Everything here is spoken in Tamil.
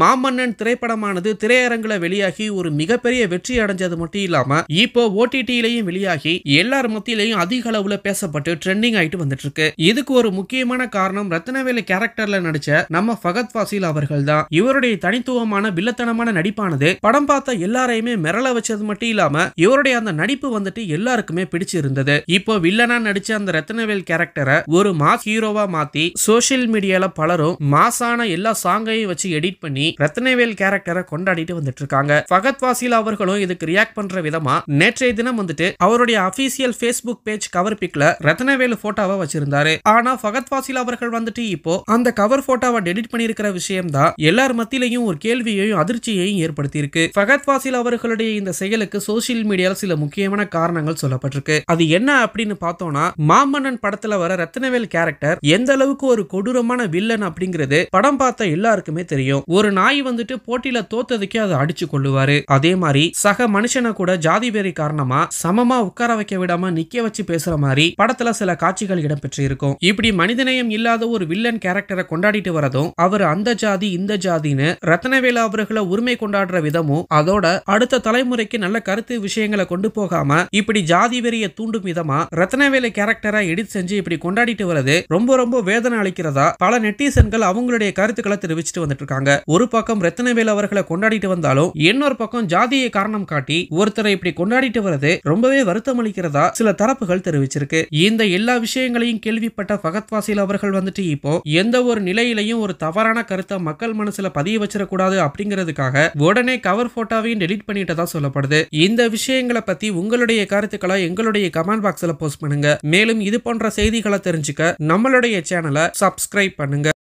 மாமன்னன் திரைப்படமானது திரையரங்குல வெளியாகி ஒரு மிகப்பெரிய வெற்றி அடைஞ்சது மட்டும் இல்லாம இப்போ ஓடிடியிலையும் வெளியாகி எல்லார் மத்தியிலையும் அதிக அளவுல பேசப்பட்டு ட்ரெண்டிங் ஆயிட்டு வந்துட்டு இருக்கு இதுக்கு ஒரு முக்கியமான காரணம் ரத்னவேலு கேரக்டர்ல நடிச்ச நம்ம ஃபகத் ஃபாசில் அவர்கள் தான் இவருடைய தனித்துவமான வில்லத்தனமான நடிப்பானது படம் பார்த்த எல்லாரையுமே மிரள வச்சது மட்டும் இல்லாம இவருடைய அந்த நடிப்பு வந்துட்டு எல்லாருக்குமே பிடிச்சு இருந்தது இப்போ வில்லனா நடிச்ச அந்த ரத்னவேல் கேரக்டரை ஒரு மாஸ் ஹீரோவா மாத்தி சோசியல் மீடியால பலரும் மாசான எல்லா சாங்கையும் வச்சு எடிட் பண்ணி பண்ணி ரத்னவேல் கேரக்டரை கொண்டாடிட்டு வந்துட்டு இருக்காங்க பகத் வாசில் அவர்களும் இதுக்கு ரியாக்ட் பண்ற விதமா நேற்றைய தினம் வந்துட்டு அவருடைய அபிஷியல் ஃபேஸ்புக் பேஜ் கவர் பிக்ல ரத்னவேலு போட்டோவை வச்சிருந்தாரு ஆனா பகத் வாசில் அவர்கள் வந்துட்டு இப்போ அந்த கவர் போட்டோவை டெலிட் பண்ணியிருக்கிற விஷயம் தான் எல்லார் மத்தியிலையும் ஒரு கேள்வியையும் அதிர்ச்சியையும் ஏற்படுத்தியிருக்கு பகத் வாசில் அவர்களுடைய இந்த செயலுக்கு சோசியல் மீடியால சில முக்கியமான காரணங்கள் சொல்லப்பட்டிருக்கு அது என்ன அப்படின்னு பார்த்தோம்னா மாமன்னன் படத்துல வர ரத்னவேல் கேரக்டர் எந்த அளவுக்கு ஒரு கொடூரமான வில்லன் அப்படிங்கிறது படம் பார்த்த எல்லாருக்குமே தெரியும் ஒரு நாய் வந்துட்டு போட்டியில தோத்ததுக்கே அதை அடிச்சு கொள்ளுவாரு அதே மாதிரி சக மனுஷனை கூட ஜாதி வெறி காரணமா சமமா உட்கார வைக்க விடாம நிக்க வச்சு பேசுற மாதிரி படத்துல சில காட்சிகள் இடம்பெற்று இருக்கும் இப்படி மனிதநேயம் இல்லாத ஒரு வில்லன் கேரக்டரை கொண்டாடிட்டு வரதும் அவர் அந்த ஜாதி இந்த ஜாதின்னு ரத்னவேலா அவர்களை உரிமை கொண்டாடுற விதமும் அதோட அடுத்த தலைமுறைக்கு நல்ல கருத்து விஷயங்களை கொண்டு போகாம இப்படி ஜாதி வெறிய தூண்டும் விதமா ரத்னவேல கேரக்டரை எடிட் செஞ்சு இப்படி கொண்டாடிட்டு வரது ரொம்ப ரொம்ப வேதனை அளிக்கிறதா பல நெட்டிசன்கள் அவங்களுடைய கருத்துக்களை தெரிவிச்சுட்டு வந்துட்டு இருக்காங்க ஒரு பக்கம் ரத்தனவேல் அவர்களை கொண்டாடிட்டு வந்தாலும் இன்னொரு பக்கம் ஜாதியை காரணம் காட்டி ஒருத்தரை இப்படி கொண்டாடிட்டு வர்றது ரொம்பவே வருத்தம் அளிக்கிறதா சில தரப்புகள் தெரிவிச்சிருக்கு இந்த எல்லா விஷயங்களையும் கேள்விப்பட்ட பகத் வாசில் அவர்கள் வந்துட்டு இப்போ எந்த ஒரு நிலையிலையும் ஒரு தவறான கருத்தை மக்கள் மனசுல பதிய வச்சிடக்கூடாது அப்படிங்கிறதுக்காக உடனே கவர் போட்டோவையும் டெலிட் பண்ணிட்டதா சொல்லப்படுது இந்த விஷயங்களை பத்தி உங்களுடைய கருத்துக்களை எங்களுடைய கமெண்ட் பாக்ஸ்ல போஸ்ட் பண்ணுங்க மேலும் இது போன்ற செய்திகளை தெரிஞ்சுக்க நம்மளுடைய சேனலை சப்ஸ்கிரைப் பண்ணுங்க